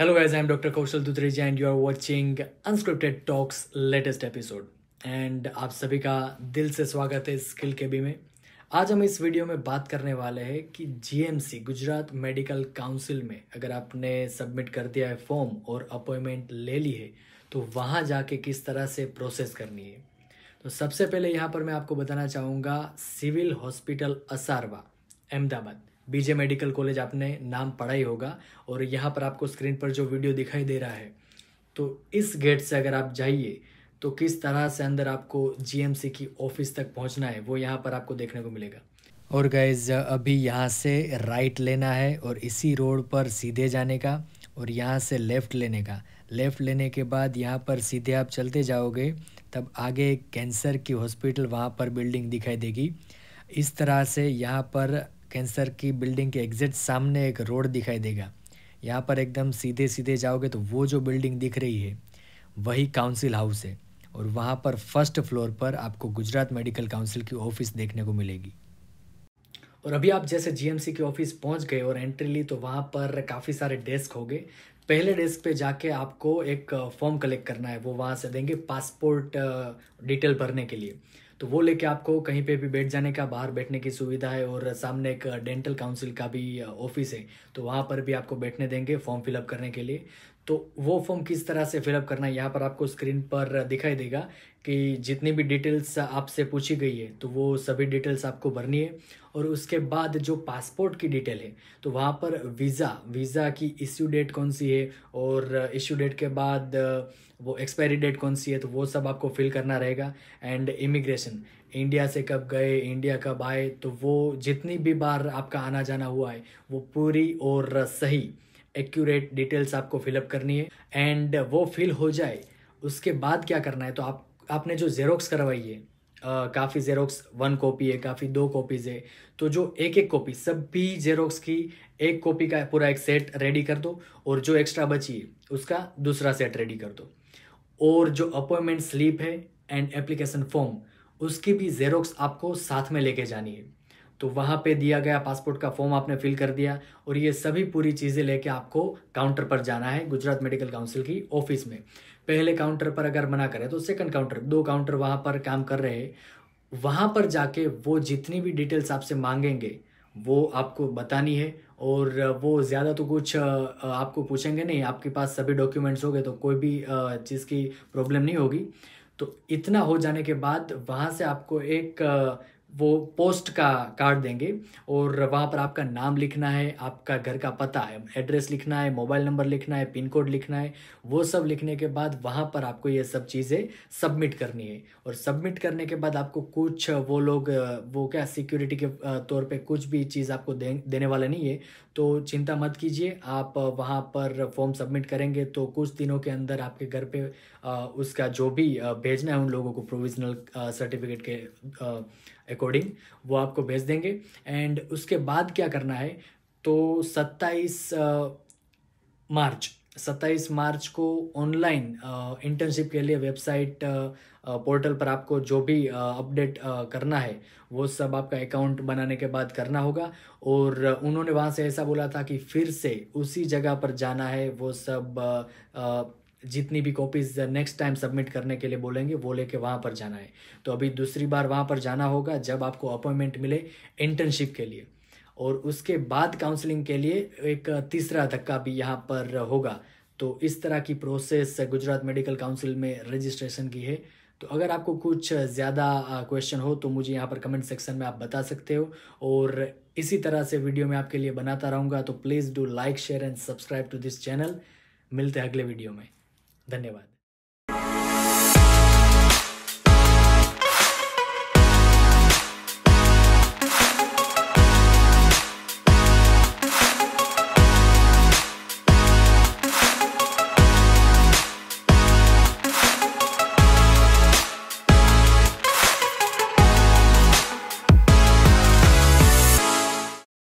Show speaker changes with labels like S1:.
S1: Hello guys, I'm Dr. Kaushal Dutrija and you are watching Unscripted Talks latest episode and आप सभी का दिल से स्वागत है इस स्किल के बी में आज हम इस वीडियो में बात करने वाले हैं कि जीएमसी गुजरात मेडिकल काउंसिल में अगर आपने सबमिट कर दिया है फॉर्म और अपॉइंटमेंट ले ली है तो वहाँ जाके किस तरह से प्रोसेस करनी है तो सबसे पहले यहाँ पर मैं आपको बताना चाहूँगा civil hospital Asarwa Ahmedabad BJ medical college आपने नाम पढ़ा ही होगा और यहाँ पर आपको स्क्रीन पर जो वीडियो दिखाई दे रहा है तो इस गेट से अगर आप जाइए तो किस तरह से अंदर आपको जीएमसी की ऑफिस तक पहुँचना है वो यहाँ पर आपको देखने को मिलेगा और गैज़ अभी यहाँ से राइट लेना है और इसी रोड पर सीधे जाने का और यहाँ से लेफ़्ट लेने का लेफ़्ट लेने के बाद यहाँ पर सीधे आप चलते जाओगे तब आगे कैंसर की हॉस्पिटल वहाँ पर बिल्डिंग दिखाई देगी इस तरह से यहाँ पर कैंसर की बिल्डिंग के एग्जिट सामने एक रोड दिखाई देगा यहाँ पर एकदम सीधे सीधे जाओगे तो वो जो बिल्डिंग दिख रही है वही काउंसिल हाउस है और वहाँ पर फर्स्ट फ्लोर पर आपको गुजरात मेडिकल काउंसिल की ऑफिस देखने को मिलेगी और अभी आप जैसे जीएमसी के ऑफिस पहुंच गए और एंट्री ली तो वहाँ पर काफ़ी सारे डेस्क हो गए पहले डेस्क पे जाके आपको एक फॉर्म कलेक्ट करना है वो वहाँ से देंगे पासपोर्ट डिटेल भरने के लिए तो वो लेके आपको कहीं पे भी बैठ जाने का बाहर बैठने की सुविधा है और सामने एक डेंटल काउंसिल का भी ऑफिस है तो वहाँ पर भी आपको बैठने देंगे फॉर्म फिलअप करने के लिए तो वो फॉर्म किस तरह से फिलअप करना है यहाँ पर आपको स्क्रीन पर दिखाई देगा कि जितनी भी डिटेल्स आपसे पूछी गई है तो वो सभी डिटेल्स आपको भरनी है और उसके बाद जो पासपोर्ट की डिटेल है तो वहाँ पर वीज़ा वीज़ा की इश्यू डेट कौन सी है और इश्यू डेट के बाद वो एक्सपायरी डेट कौन सी है तो वो सब आपको फिल करना रहेगा एंड इमिग्रेशन इंडिया से कब गए इंडिया कब आए तो वो जितनी भी बार आपका आना जाना हुआ है वो पूरी और सही एक्यूरेट डिटेल्स आपको फिलअप करनी है एंड वो फिल हो जाए उसके बाद क्या करना है तो आप आपने जो जेरोक्स करवाई है काफ़ी जेरोक्स वन कॉपी है काफ़ी दो कॉपीज़ है तो जो एक एक कॉपी सब भी जेरोक्स की एक कॉपी का पूरा एक सेट रेडी कर दो और जो एक्स्ट्रा बची है उसका दूसरा सेट रेडी कर दो और जो अपॉइंटमेंट स्लिप है एंड एप्लीकेशन फॉर्म उसकी भी जेरोक्स आपको साथ में लेके जानी है तो वहाँ पे दिया गया पासपोर्ट का फॉर्म आपने फिल कर दिया और ये सभी पूरी चीज़ें लेके आपको काउंटर पर जाना है गुजरात मेडिकल काउंसिल की ऑफिस में पहले काउंटर पर अगर मना करें तो सेकंड काउंटर दो काउंटर वहाँ पर काम कर रहे वहाँ पर जाके वो जितनी भी डिटेल्स आपसे मांगेंगे वो आपको बतानी है और वो ज़्यादा तो कुछ आपको पूछेंगे नहीं आपके पास सभी डॉक्यूमेंट्स हो गए तो कोई भी चीज़ की प्रॉब्लम नहीं होगी तो इतना हो जाने के बाद वहाँ से आपको एक वो पोस्ट का कार्ड देंगे और वहाँ पर आपका नाम लिखना है आपका घर का पता है एड्रेस लिखना है मोबाइल नंबर लिखना है पिन कोड लिखना है वो सब लिखने के बाद वहाँ पर आपको ये सब चीज़ें सबमिट करनी है और सबमिट करने के बाद आपको कुछ वो लोग वो क्या सिक्योरिटी के तौर पे कुछ भी चीज़ आपको दे, देने वाला नहीं है तो चिंता मत कीजिए आप वहाँ पर फॉर्म सबमिट करेंगे तो कुछ दिनों के अंदर आपके घर पर उसका जो भी भेजना है उन लोगों को प्रोविजनल सर्टिफिकेट के अकॉर्डिंग कोडिंग वो आपको भेज देंगे एंड उसके बाद क्या करना है तो सत्ताईस मार्च सत्ताईस मार्च को ऑनलाइन इंटर्नशिप के लिए वेबसाइट पोर्टल पर आपको जो भी अपडेट करना है वो सब आपका अकाउंट बनाने के बाद करना होगा और उन्होंने वहाँ से ऐसा बोला था कि फिर से उसी जगह पर जाना है वो सब जितनी भी कॉपीज़ नेक्स्ट टाइम सबमिट करने के लिए बोलेंगे वो लेके वहाँ पर जाना है तो अभी दूसरी बार वहाँ पर जाना होगा जब आपको अपॉइंटमेंट मिले इंटर्नशिप के लिए और उसके बाद काउंसलिंग के लिए एक तीसरा धक्का भी यहाँ पर होगा तो इस तरह की प्रोसेस गुजरात मेडिकल काउंसिल में रजिस्ट्रेशन की है तो अगर आपको कुछ ज़्यादा क्वेश्चन हो तो मुझे यहाँ पर कमेंट सेक्शन में आप बता सकते हो और इसी तरह से वीडियो में आपके लिए बनाता रहूँगा तो please do like share and subscribe to this channel मिलते हैं अगले वीडियो में धन्यवाद